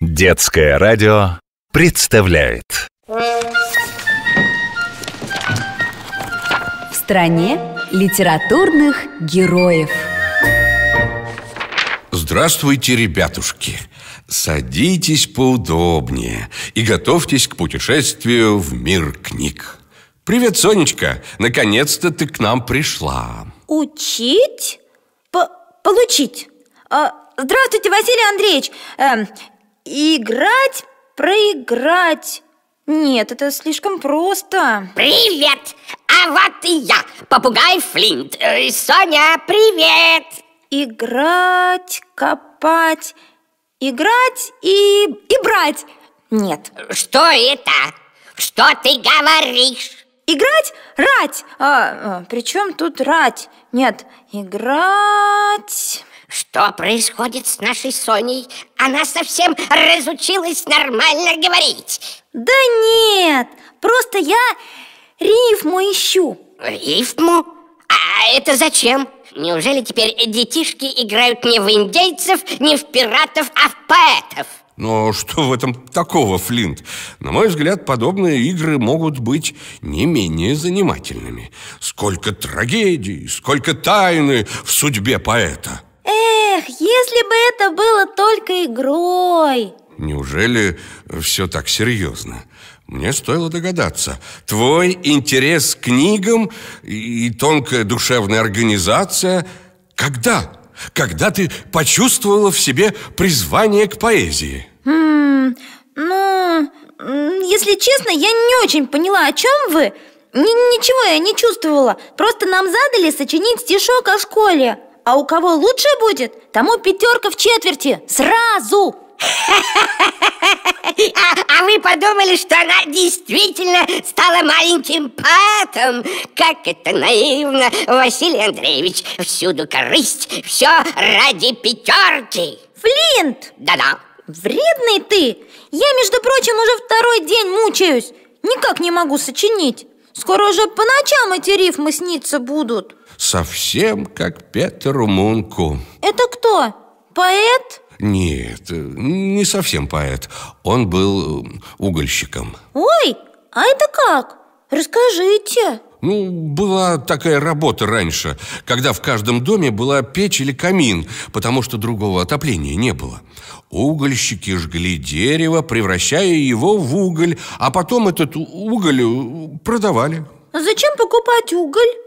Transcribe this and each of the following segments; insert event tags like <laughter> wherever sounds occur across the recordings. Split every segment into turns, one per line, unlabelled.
Детское радио представляет
В стране литературных героев
Здравствуйте, ребятушки! Садитесь поудобнее и готовьтесь к путешествию в мир книг. Привет, Сонечка! Наконец-то ты к нам пришла.
Учить? П получить? А, здравствуйте, Василий Андреевич! Эм, играть, проиграть. Нет, это слишком просто. Привет! А вот и я, попугай Флинт. Э, Соня, привет! Играть, копать, играть и, и брать. Нет. Что это? Что ты говоришь? Играть, рать. А, а, Причем тут рать? Нет, играть. Что происходит с нашей Соней? Она совсем разучилась нормально говорить. Да нет, просто я рифму ищу. Рифму? А это зачем? Неужели теперь детишки играют не в индейцев, не в пиратов, а в поэтов?
Но что в этом такого, Флинт? На мой взгляд, подобные игры могут быть не менее занимательными. Сколько трагедий, сколько тайны в судьбе поэта.
Эх, если бы это было только игрой
Неужели все так серьезно? Мне стоило догадаться. Твой интерес к книгам и тонкая душевная организация когда? Когда ты почувствовала в себе призвание к поэзии?
Хм, ну, м ну, если честно, я не очень поняла, о чем вы. Н ничего я не чувствовала. Просто нам задали сочинить стишок о школе. А у кого лучше будет, тому пятерка в четверти Сразу! А, <laughs> а вы подумали, что она действительно стала маленьким патом? Как это наивно, Василий Андреевич Всюду корысть, все ради пятерки Флинт! Да-да Вредный ты! Я, между прочим, уже второй день мучаюсь Никак не могу сочинить Скоро уже по ночам эти рифмы сниться будут
совсем как Петеру Мунку.
Это кто? Поэт?
Нет, не совсем поэт. Он был э, угольщиком.
Ой, а это как? Расскажите.
Ну, была такая работа раньше, когда в каждом доме была печь или камин, потому что другого отопления не было. Угольщики жгли дерево, превращая его в уголь, а потом этот уголь э, продавали.
А зачем покупать уголь?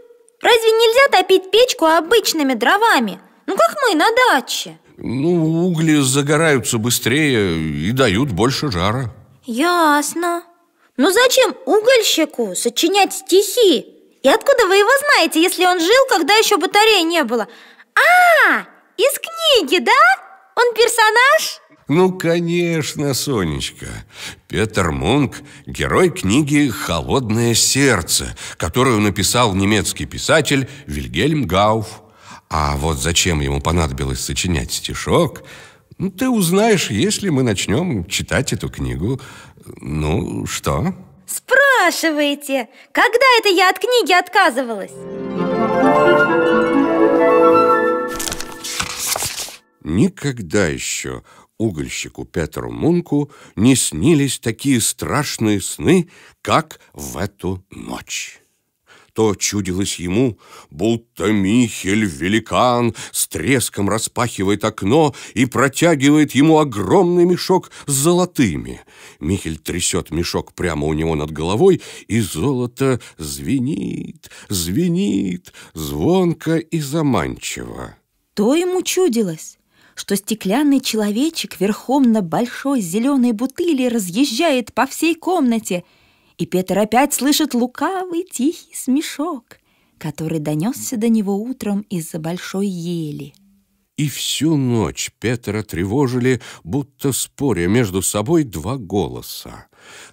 Разве нельзя топить печку обычными дровами? Ну, как мы на даче
Ну, угли загораются быстрее и дают больше жара
Ясно Но ну, зачем угольщику сочинять стихи? И откуда вы его знаете, если он жил, когда еще батареи не было? А, из книги, да? Он персонаж?
Ну, конечно, Сонечка. Петр Мунк – герой книги «Холодное сердце», которую написал немецкий писатель Вильгельм Гауф. А вот зачем ему понадобилось сочинять стишок, ну, ты узнаешь, если мы начнем читать эту книгу. Ну, что?
Спрашиваете, когда это я от книги отказывалась?
Никогда еще угольщику Петру Мунку не снились такие страшные сны, как в эту ночь. То чудилось ему, будто Михель-великан с треском распахивает окно и протягивает ему огромный мешок с золотыми. Михель трясет мешок прямо у него над головой, и золото звенит, звенит, звонко и заманчиво.
То ему чудилось что стеклянный человечек верхом на большой зеленой бутыли разъезжает по всей комнате, и Петр опять слышит лукавый тихий смешок, который донесся до него утром из-за большой ели.
И всю ночь Петра тревожили, будто споря между собой два голоса.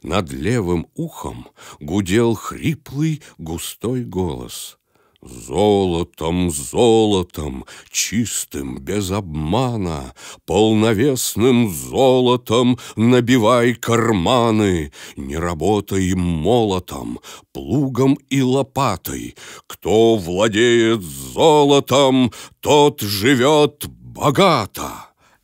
Над левым ухом гудел хриплый густой голос — Золотом, золотом, чистым, без обмана, Полновесным золотом набивай карманы, Не работай молотом, плугом и лопатой. Кто владеет золотом, тот живет богато.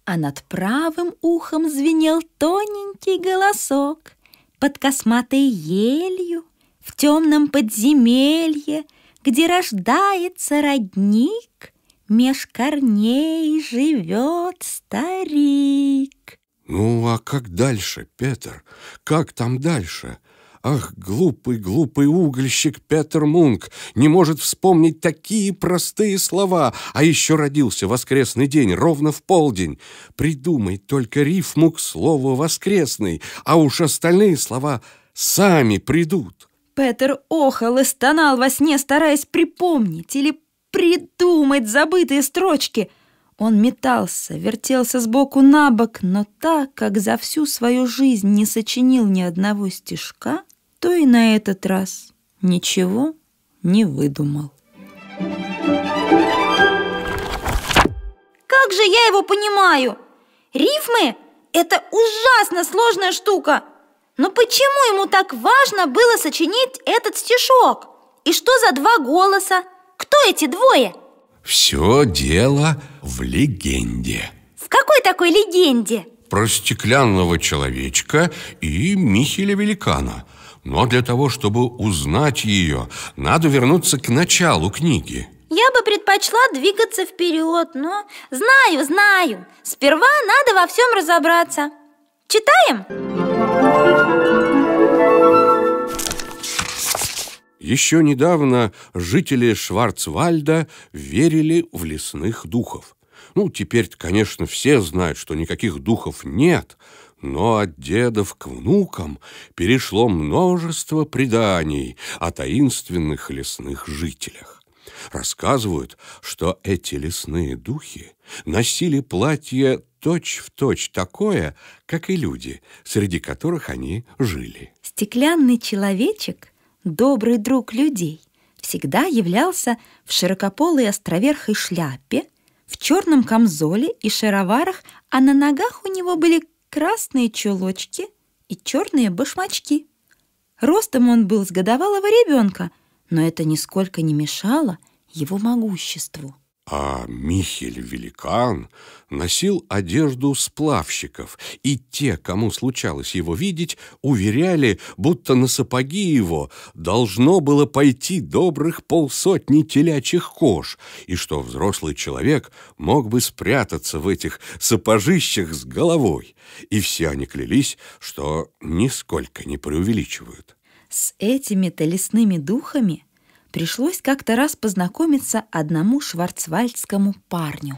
А над правым ухом звенел тоненький голосок Под косматой елью, в темном подземелье — где рождается родник, меж корней живет старик.
Ну, а как дальше, Петр? Как там дальше? Ах, глупый, глупый угольщик Петр Мунк не может вспомнить такие простые слова, а еще родился воскресный день ровно в полдень. Придумай только рифму к слову «воскресный», а уж остальные слова сами придут.
Петер охал и стонал во сне, стараясь припомнить или придумать забытые строчки. Он метался, вертелся сбоку на бок, но так как за всю свою жизнь не сочинил ни одного стишка, то и на этот раз ничего не выдумал. Как же я его понимаю? Рифмы — это ужасно сложная штука — но почему ему так важно было сочинить этот стишок? И что за два голоса? Кто эти двое?
Все дело в легенде.
В какой такой легенде?
Про стеклянного человечка и Михеля Великана. Но для того, чтобы узнать ее, надо вернуться к началу книги.
Я бы предпочла двигаться вперед, но знаю, знаю. Сперва надо во всем разобраться. Читаем? Читаем?
Еще недавно жители Шварцвальда верили в лесных духов. Ну, теперь, конечно, все знают, что никаких духов нет, но от дедов к внукам перешло множество преданий о таинственных лесных жителях. Рассказывают, что эти лесные духи носили платье точь-в-точь точь такое, как и люди, среди которых они жили.
Стеклянный человечек – добрый друг людей, всегда являлся в широкополой островерхой шляпе, в черном камзоле и шароварах, а на ногах у него были красные чулочки и черные башмачки. Ростом он был с годовалого ребенка, но это нисколько не мешало его могуществу.
А Михель-великан носил одежду сплавщиков, и те, кому случалось его видеть, уверяли, будто на сапоги его должно было пойти добрых полсотни телячьих кож, и что взрослый человек мог бы спрятаться в этих сапожищах с головой. И все они клялись, что нисколько не преувеличивают.
С этими-то духами – пришлось как-то раз познакомиться одному шварцвальдскому парню.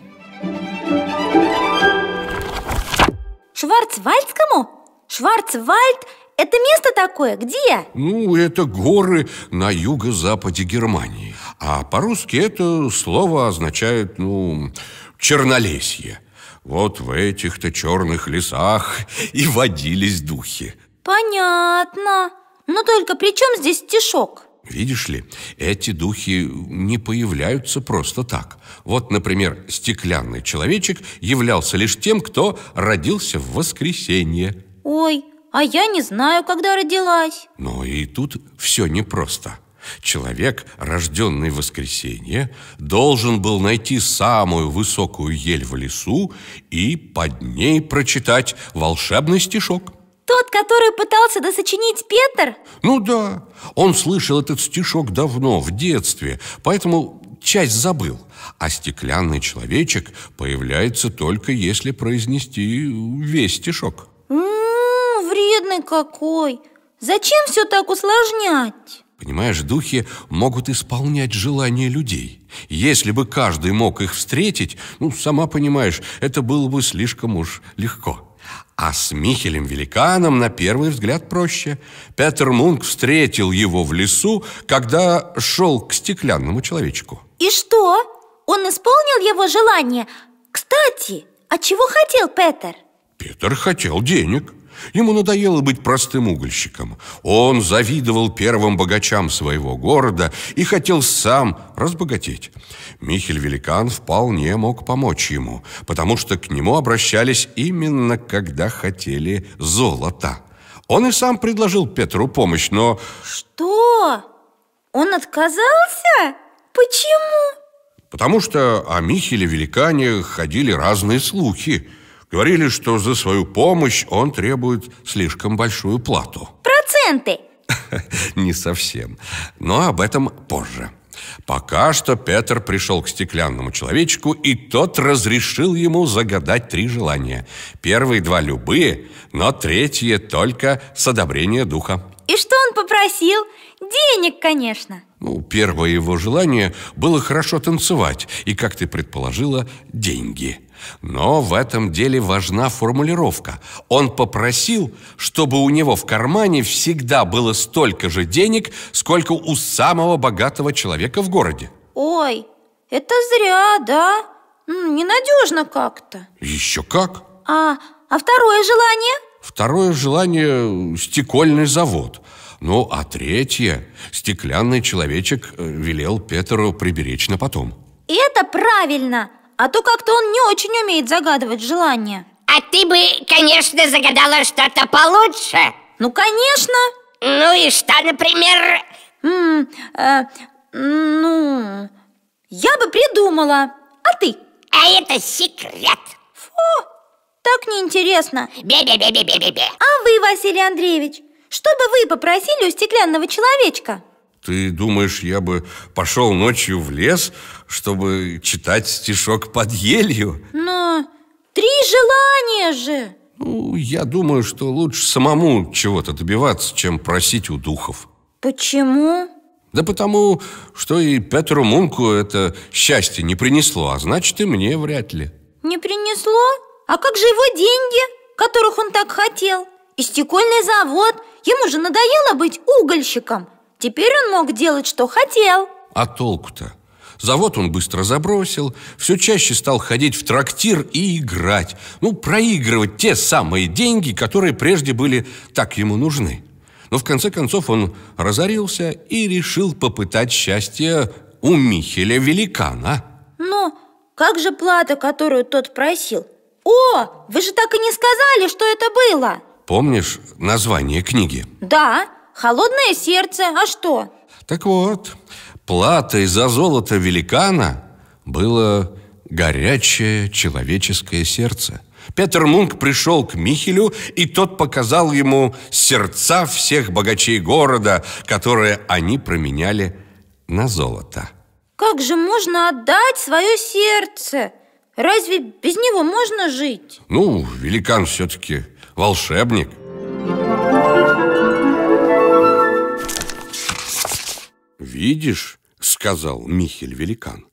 Шварцвальдскому? Шварцвальд – это место такое? Где?
Ну, это горы на юго-западе Германии. А по-русски это слово означает, ну, чернолесье. Вот в этих-то черных лесах и водились духи.
Понятно. Но ну, только при чем здесь стишок?
Видишь ли, эти духи не появляются просто так. Вот, например, стеклянный человечек являлся лишь тем, кто родился в воскресенье.
Ой, а я не знаю, когда родилась.
Но и тут все непросто. Человек, рожденный в воскресенье, должен был найти самую высокую ель в лесу и под ней прочитать волшебный стишок.
Тот, который пытался досочинить Петр?
Ну да, он слышал этот стишок давно, в детстве, поэтому часть забыл. А стеклянный человечек появляется только если произнести весь стишок.
М м-м, -м, вредный какой! Зачем все так усложнять?
Понимаешь, духи могут исполнять желания людей. Если бы каждый мог их встретить, ну, сама понимаешь, это было бы слишком уж легко. А с Михелем Великаном на первый взгляд проще. Петр Мунк встретил его в лесу, когда шел к стеклянному человечку. И что?
Он исполнил его желание? Кстати, а чего хотел Петр?
Петр хотел денег. Ему надоело быть простым угольщиком. Он завидовал первым богачам своего города и хотел сам разбогатеть. Михель Великан вполне мог помочь ему, потому что к нему обращались именно когда хотели золота. Он и сам предложил Петру помощь, но...
Что? Он отказался? Почему?
Потому что о Михеле Великане ходили разные слухи – Говорили, что за свою помощь он требует слишком большую плату.
Проценты?
<laughs> Не совсем, но об этом позже. Пока что Петр пришел к стеклянному человечку, и тот разрешил ему загадать три желания. Первые два любые, но третье только с одобрения духа.
И что он попросил? Денег, конечно.
Ну, первое его желание было хорошо танцевать, и, как ты предположила, деньги. Но в этом деле важна формулировка. Он попросил, чтобы у него в кармане всегда было столько же денег, сколько у самого богатого человека в городе.
Ой, это зря, да? Ненадежно как-то.
Еще как.
А, а второе желание?
второе желание – стекольный завод. Ну, а третье – стеклянный человечек э, велел Петеру приберечь на потом.
Это правильно! А то как-то он не очень умеет загадывать желания. А ты бы, конечно, загадала что-то получше. Ну, конечно. Ну и что, например? М э ну, я бы придумала. А ты? А это секрет. Фу, так неинтересно. Бе-бе-бе-бе-бе-бе. А вы, Василий Андреевич, что бы вы попросили у стеклянного человечка?
Ты думаешь, я бы пошел ночью в лес, чтобы читать стишок под елью?
Но три желания же!
Ну, я думаю, что лучше самому чего-то добиваться, чем просить у духов.
Почему?
Да потому, что и Петру Мунку это счастье не принесло, а значит и мне вряд ли.
Не принесло? А как же его деньги, которых он так хотел? И стекольный завод. Ему же надоело быть угольщиком. Теперь он мог делать, что хотел.
А толку-то? Завод он быстро забросил, все чаще стал ходить в трактир и играть. Ну, проигрывать те самые деньги, которые прежде были так ему нужны. Но в конце концов он разорился и решил попытать счастье у Михеля Великана.
Но ну, как же плата, которую тот просил? О, вы же так и не сказали, что это было
Помнишь название книги?
Да, «Холодное сердце», а что?
Так вот, платой за золото великана было горячее человеческое сердце. Петр Мунк пришел к Михелю, и тот показал ему сердца всех богачей города, которые они променяли на золото.
Как же можно отдать свое сердце? Разве без него можно жить?
Ну, великан все-таки волшебник. Видишь, сказал Михель великан,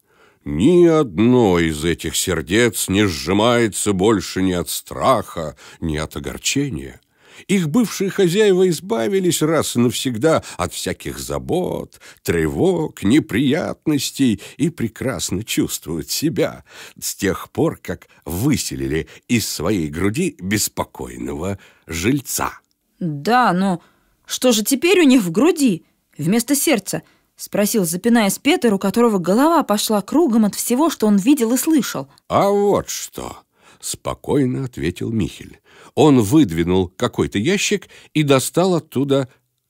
ни одно из этих сердец не сжимается больше ни от страха, ни от огорчения. Их бывшие хозяева избавились раз и навсегда от всяких забот, тревог, неприятностей и прекрасно чувствуют себя с тех пор, как выселили из своей груди беспокойного жильца.
«Да, но что же теперь у них в груди вместо сердца?» — спросил, запинаясь Петер, у которого голова пошла кругом от всего, что он видел и слышал.
«А вот что!» спокойно ответил Михель. Он выдвинул какой-то ящик и достал оттуда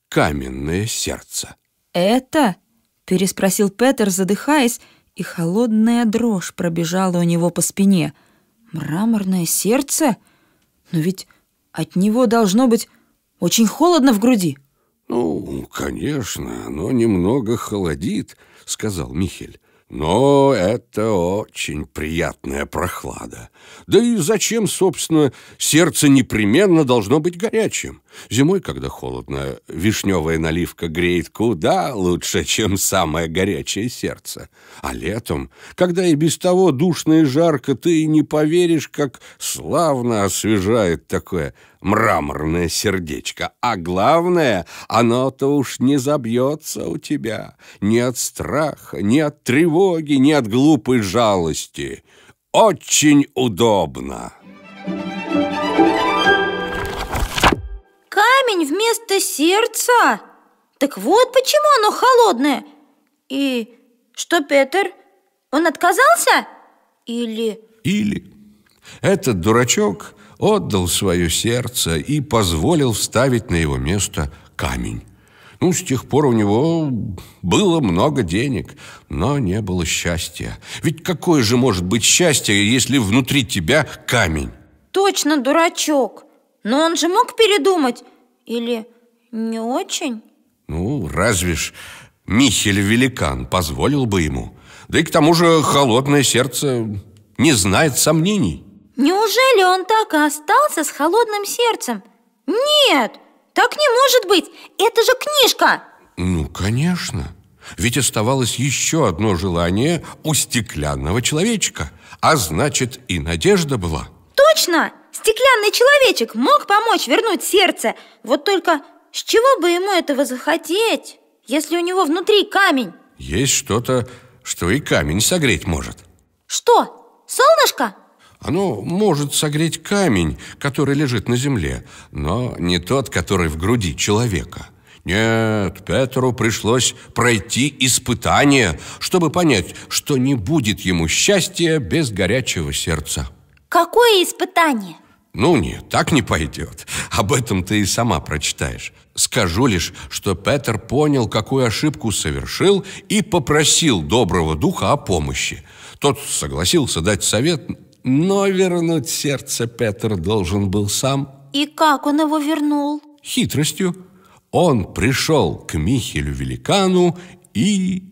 каменное сердце.
Это? переспросил Петер, задыхаясь, и холодная дрожь пробежала у него по спине. Мраморное сердце? Но ведь от него должно быть очень холодно в груди.
Ну, конечно, оно немного холодит, сказал Михель. Но это очень приятная прохлада. Да и зачем, собственно, сердце непременно должно быть горячим? Зимой, когда холодно, вишневая наливка греет куда лучше, чем самое горячее сердце. А летом, когда и без того душно и жарко, ты и не поверишь, как славно освежает такое мраморное сердечко. А главное, оно-то уж не забьется у тебя ни от страха, ни от тревоги, ни от глупой жалости. Очень удобно.
Камень вместо сердца? Так вот почему оно холодное. И что, Пётр, он отказался? Или...
Или... Этот дурачок отдал свое сердце и позволил вставить на его место камень. Ну, с тех пор у него было много денег, но не было счастья. Ведь какое же может быть счастье, если внутри тебя камень?
Точно, дурачок. Но он же мог передумать. Или не очень?
Ну, разве ж Михель-великан позволил бы ему. Да и к тому же холодное сердце не знает сомнений.
Неужели он так и остался с холодным сердцем? Нет, так не может быть! Это же книжка!
Ну, конечно. Ведь оставалось еще одно желание у стеклянного человечка. А значит, и надежда была.
Точно! Стеклянный человечек мог помочь вернуть сердце. Вот только с чего бы ему этого захотеть, если у него внутри камень?
Есть что-то, что и камень согреть может.
Что? Солнышко?
Оно может согреть камень, который лежит на земле, но не тот, который в груди человека. Нет, Петру пришлось пройти испытание, чтобы понять, что не будет ему счастья без горячего сердца.
Какое испытание?
Ну нет, так не пойдет. Об этом ты и сама прочитаешь. Скажу лишь, что Петр понял, какую ошибку совершил и попросил доброго духа о помощи. Тот согласился дать совет но вернуть сердце Петр должен был сам.
И как он его вернул?
Хитростью. Он пришел к Михелю-великану и...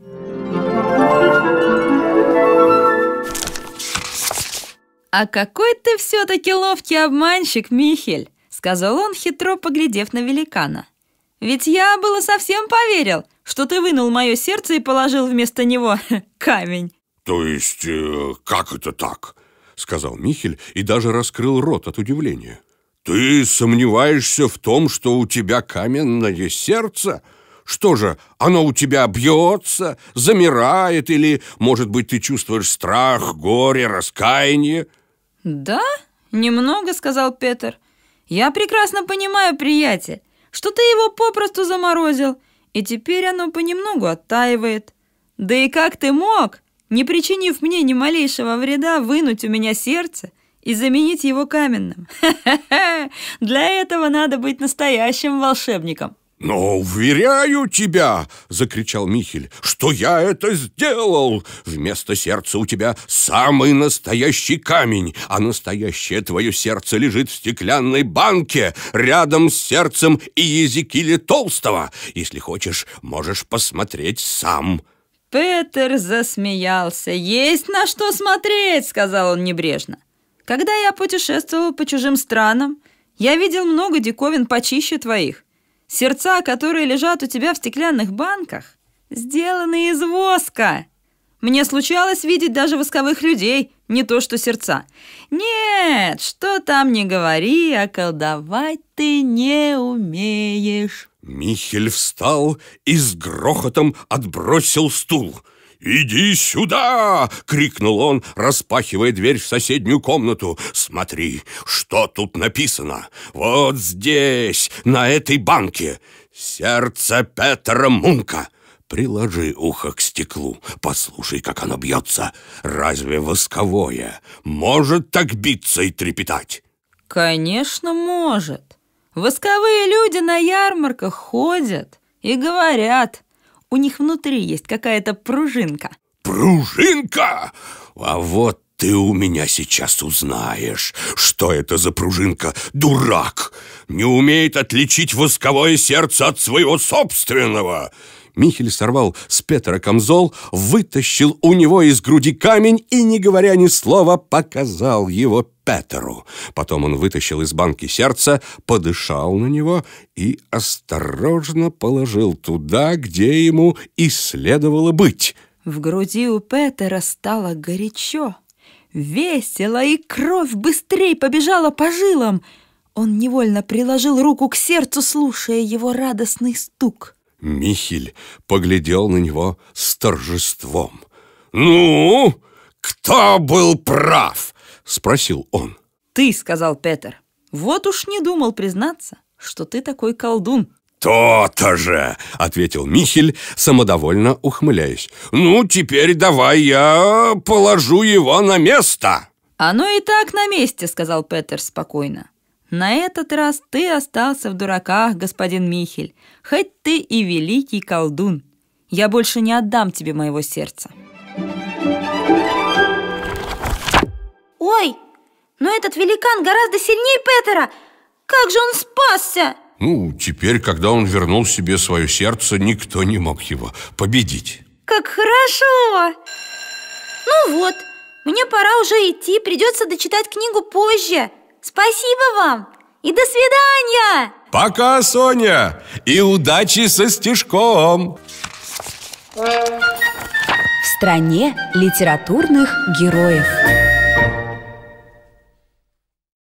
«А какой ты все-таки ловкий обманщик, Михель!» — сказал он, хитро поглядев на великана. «Ведь я было совсем поверил, что ты вынул мое сердце и положил вместо него <laughs> камень».
«То есть, э, как это так?» – сказал Михель и даже раскрыл рот от удивления. «Ты сомневаешься в том, что у тебя каменное сердце? Что же, оно у тебя бьется, замирает или, может быть, ты чувствуешь страх, горе, раскаяние?»
«Да, немного», – сказал Петр. «Я прекрасно понимаю, приятель, что ты его попросту заморозил, и теперь оно понемногу оттаивает. Да и как ты мог? не причинив мне ни малейшего вреда, вынуть у меня сердце и заменить его каменным. Ха-ха-ха! <laughs> Для этого надо быть настоящим волшебником.
«Но уверяю тебя!» — закричал Михель, — «что я это сделал! Вместо сердца у тебя самый настоящий камень, а настоящее твое сердце лежит в стеклянной банке рядом с сердцем и Езекииля Толстого. Если хочешь, можешь посмотреть сам».
Петер засмеялся. «Есть на что смотреть!» — сказал он небрежно. «Когда я путешествовал по чужим странам, я видел много диковин почище твоих. Сердца, которые лежат у тебя в стеклянных банках, сделаны из воска. Мне случалось видеть даже восковых людей, не то что сердца. Нет, что там не говори, околдовать а ты не умеешь».
Михель встал и с грохотом отбросил стул. «Иди сюда!» — крикнул он, распахивая дверь в соседнюю комнату. «Смотри, что тут написано! Вот здесь, на этой банке! Сердце Петра Мунка!» Приложи ухо к стеклу, послушай, как оно бьется. Разве восковое может так биться и трепетать?
Конечно, может. Восковые люди на ярмарках ходят и говорят. У них внутри есть какая-то пружинка.
Пружинка? А вот ты у меня сейчас узнаешь, что это за пружинка дурак, не умеет отличить восковое сердце от своего собственного. Михель сорвал с Петра камзол, вытащил у него из груди камень и, не говоря ни слова, показал его Петеру. Потом он вытащил из банки сердце, подышал на него и осторожно положил туда, где ему и следовало быть.
В груди у Петера стало горячо, весело, и кровь быстрее побежала по жилам. Он невольно приложил руку к сердцу, слушая его радостный стук.
Михель поглядел на него с торжеством. «Ну, кто был прав?» — спросил он.
«Ты», — сказал Петер. «Вот уж не думал признаться, что ты такой колдун».
«То-то же!» — ответил Михель, самодовольно ухмыляясь. «Ну, теперь давай я положу его на место!»
«Оно и так на месте», — сказал Петер спокойно. На этот раз ты остался в дураках, господин Михель, хоть ты и великий колдун. Я больше не отдам тебе моего сердца. Ой, но этот великан гораздо сильнее Петера! Как же он спасся?
Ну, теперь, когда он вернул себе свое сердце, никто не мог его победить.
Как хорошо! Ну вот, мне пора уже идти, придется дочитать книгу позже. Спасибо вам! И до свидания!
Пока, Соня! И удачи со стежком!
В стране литературных героев.